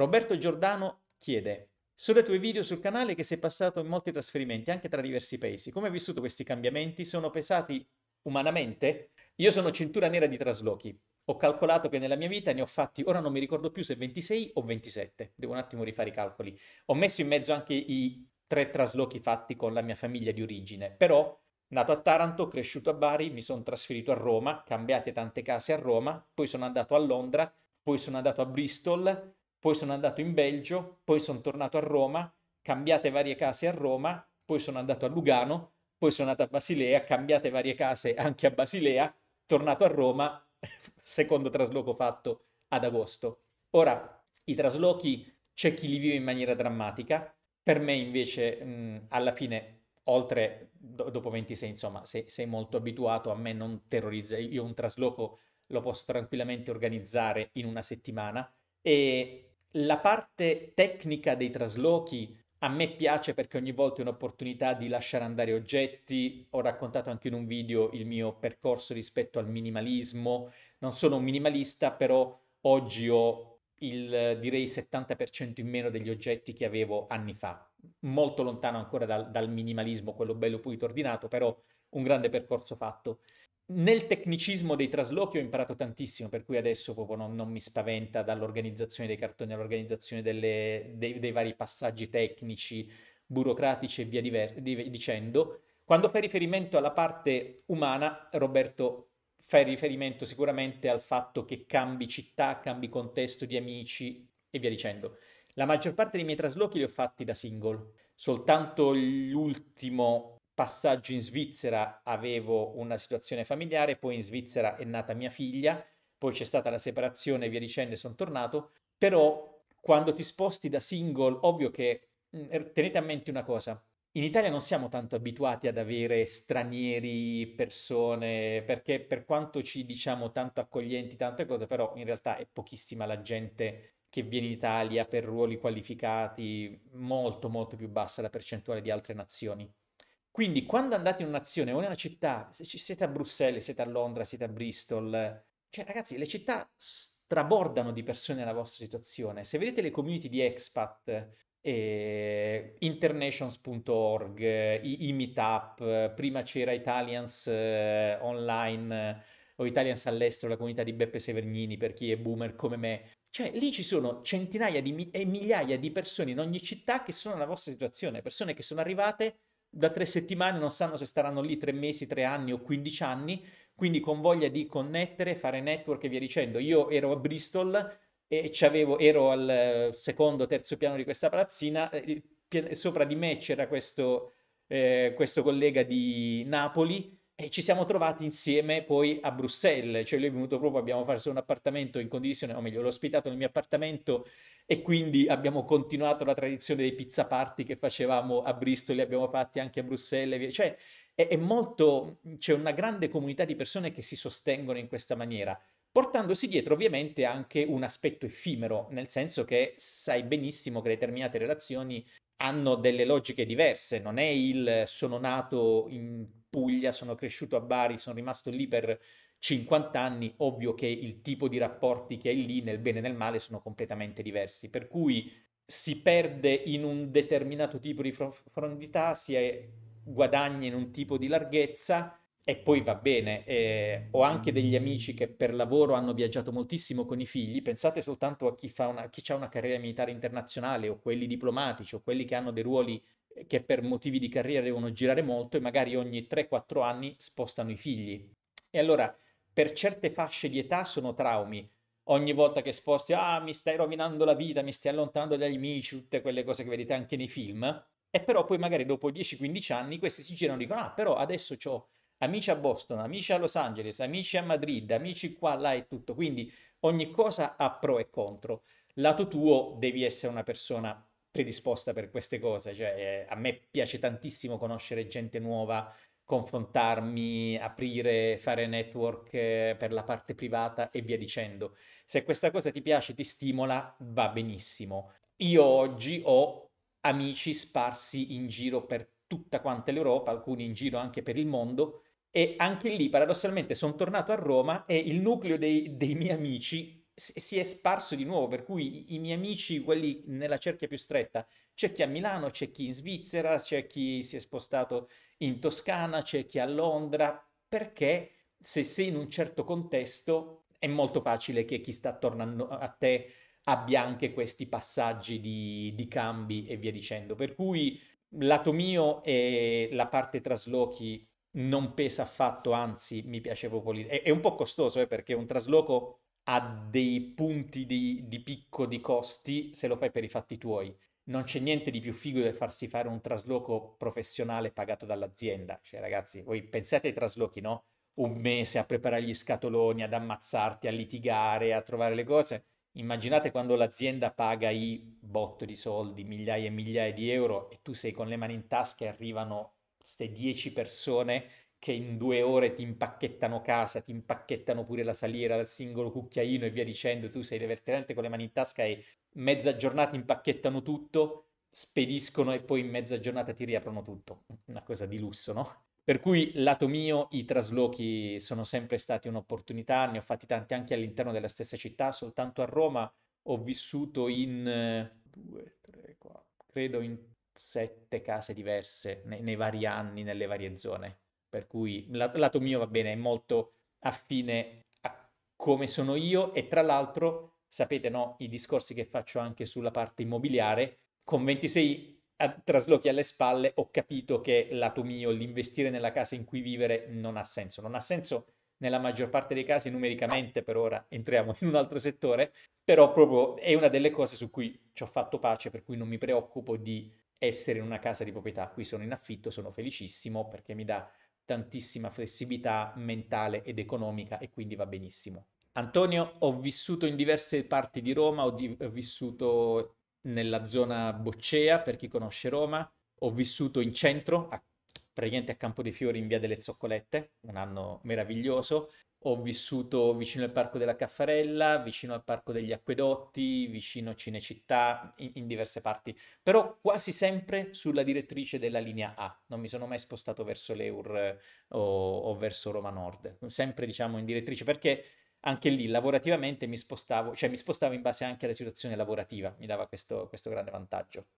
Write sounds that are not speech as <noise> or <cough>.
Roberto Giordano chiede, sulle tue video sul canale che sei passato in molti trasferimenti, anche tra diversi paesi, come hai vissuto questi cambiamenti? Sono pesati umanamente? Io sono cintura nera di traslochi. Ho calcolato che nella mia vita ne ho fatti, ora non mi ricordo più se 26 o 27, devo un attimo rifare i calcoli. Ho messo in mezzo anche i tre traslochi fatti con la mia famiglia di origine, però Nato a Taranto, cresciuto a Bari, mi sono trasferito a Roma, cambiate tante case a Roma, poi sono andato a Londra, poi sono andato a Bristol, poi sono andato in Belgio, poi sono tornato a Roma, cambiate varie case a Roma, poi sono andato a Lugano, poi sono andato a Basilea, cambiate varie case anche a Basilea, tornato a Roma, <laughs> secondo trasloco fatto ad agosto. Ora, i traslochi c'è chi li vive in maniera drammatica, per me invece mh, alla fine, oltre, do- dopo 26 insomma, se sei molto abituato, a me non terrorizza, io un trasloco lo posso tranquillamente organizzare in una settimana e la parte tecnica dei traslochi a me piace perché ogni volta è un'opportunità di lasciare andare oggetti. Ho raccontato anche in un video il mio percorso rispetto al minimalismo. Non sono un minimalista, però oggi ho il direi 70% in meno degli oggetti che avevo anni fa. Molto lontano ancora dal, dal minimalismo, quello bello pulito ordinato, però un grande percorso fatto nel tecnicismo dei traslochi ho imparato tantissimo, per cui adesso proprio non, non mi spaventa dall'organizzazione dei cartoni all'organizzazione delle, dei, dei, vari passaggi tecnici, burocratici e via diver, di, dicendo. Quando fai riferimento alla parte umana, Roberto, fai riferimento sicuramente al fatto che cambi città, cambi contesto di amici e via dicendo. La maggior parte dei miei traslochi li ho fatti da single, soltanto l'ultimo passaggio in Svizzera avevo una situazione familiare, poi in Svizzera è nata mia figlia, poi c'è stata la separazione e via dicendo e sono tornato, però quando ti sposti da single, ovvio che mm, er, tenete a mente una cosa, in Italia non siamo tanto abituati ad avere stranieri, persone, perché per quanto ci diciamo tanto accoglienti, tante cose, però in realtà è pochissima la gente che viene in Italia per ruoli qualificati, molto molto più bassa la percentuale di altre nazioni. Quindi quando andate in un'azione o in una città, se siete a Bruxelles, siete a Londra, siete a Bristol, cioè ragazzi, le città strabordano di persone nella vostra situazione. Se vedete le community di expat, eh, internations.org, i, i meetup, prima c'era Italians eh, online o Italians all'estero, la comunità di Beppe Severgnini per chi è boomer come me. Cioè, lì ci sono centinaia di, e migliaia di persone in ogni città che sono nella vostra situazione, persone che sono arrivate da tre settimane, non sanno se staranno lì tre mesi, tre anni o 15 anni, quindi con voglia di connettere, fare network e via dicendo. Io ero a Bristol e c'avevo, ero al secondo, terzo piano di questa palazzina, eh, sopra di me c'era questo, eh, questo collega di Napoli e ci siamo trovati insieme poi a Bruxelles, cioè lui è venuto proprio, abbiamo fatto un appartamento in condizione, o meglio, l'ho ospitato nel mio appartamento e quindi abbiamo continuato la tradizione dei pizza party che facevamo a Bristol, li abbiamo fatti anche a Bruxelles, cioè è, è molto, c'è una grande comunità di persone che si sostengono in questa maniera portandosi dietro ovviamente anche un aspetto effimero, nel senso che sai benissimo che determinate relazioni hanno delle logiche diverse, non è il sono nato in Puglia, sono cresciuto a Bari, sono rimasto lì per 50 anni, ovvio che il tipo di rapporti che hai lì nel bene e nel male sono completamente diversi, per cui si perde in un determinato tipo di profondità, si guadagna in un tipo di larghezza e poi va bene. Eh, ho anche degli amici che per lavoro hanno viaggiato moltissimo con i figli. Pensate soltanto a chi, fa una, chi ha una carriera militare internazionale o quelli diplomatici o quelli che hanno dei ruoli eh, che per motivi di carriera devono girare molto e magari ogni 3-4 anni spostano i figli. E allora per certe fasce di età sono traumi. Ogni volta che sposti, ah, mi stai rovinando la vita, mi stai allontanando dagli amici, tutte quelle cose che vedete anche nei film. E però poi magari dopo 10-15 anni questi si girano e dicono, ah, però adesso ho amici a Boston, amici a Los Angeles, amici a Madrid, amici qua, là e tutto. Quindi ogni cosa ha pro e contro. Lato tuo devi essere una persona predisposta per queste cose, cioè eh, a me piace tantissimo conoscere gente nuova, confrontarmi, aprire, fare network eh, per la parte privata e via dicendo. Se questa cosa ti piace, ti stimola, va benissimo. Io oggi ho amici sparsi in giro per tutta quanta l'Europa, alcuni in giro anche per il mondo, e anche lì, paradossalmente, sono tornato a Roma e il nucleo dei, dei miei amici si è sparso di nuovo, per cui i, miei amici, quelli nella cerchia più stretta, c'è chi a Milano, c'è chi in Svizzera, c'è chi si è spostato in Toscana, c'è chi a Londra, perché se sei in un certo contesto è molto facile che chi sta attorno a te abbia anche questi passaggi di, di cambi e via dicendo. Per cui lato mio e la parte traslochi non pesa affatto, anzi mi piace proprio lì. È, è, un po' costoso eh, perché un trasloco ha dei punti di, di, picco di costi se lo fai per i fatti tuoi. Non c'è niente di più figo del farsi fare un trasloco professionale pagato dall'azienda. Cioè, ragazzi, voi pensate ai traslochi, no? Un mese a preparare gli scatoloni, ad ammazzarti, a litigare, a trovare le cose. Immaginate quando l'azienda paga i botto di soldi, migliaia e migliaia di euro, e tu sei con le mani in tasca e arrivano queste 10 persone che in due ore ti impacchettano casa, ti impacchettano pure la saliera dal singolo cucchiaino e via dicendo, tu sei divertente con le mani in tasca e mezza giornata impacchettano tutto, spediscono e poi in mezza giornata ti riaprono tutto. Una cosa di lusso, no? Per cui, lato mio, i traslochi sono sempre stati un'opportunità, ne ho fatti tanti anche all'interno della stessa città, soltanto a Roma ho vissuto in... 2, 3, 4, credo in sette case diverse nei, nei, vari anni, nelle varie zone. Per cui la, lato mio va bene, è molto affine a come sono io e tra l'altro sapete no, i discorsi che faccio anche sulla parte immobiliare, con 26 traslochi alle spalle ho capito che lato mio l'investire nella casa in cui vivere non ha senso, non ha senso nella maggior parte dei casi numericamente per ora entriamo in un altro settore, però proprio è una delle cose su cui ci ho fatto pace, per cui non mi preoccupo di essere in una casa di proprietà. Qui sono in affitto, sono felicissimo perché mi dà tantissima flessibilità mentale ed economica e quindi va benissimo. Antonio, ho vissuto in diverse parti di Roma, ho, di- ho vissuto nella zona Boccea, per chi conosce Roma, ho vissuto in centro, a, praticamente a Campo dei Fiori in Via delle Zoccolette, un anno meraviglioso, ho vissuto vicino al Parco della Caffarella, vicino al Parco degli Acquedotti, vicino a Cinecittà, in, in, diverse parti, però quasi sempre sulla direttrice della linea A, non mi sono mai spostato verso l'Eur eh, o, o verso Roma Nord, sempre diciamo in direttrice, perché anche lì lavorativamente mi spostavo, cioè mi spostavo in base anche alla situazione lavorativa, mi dava questo, questo grande vantaggio.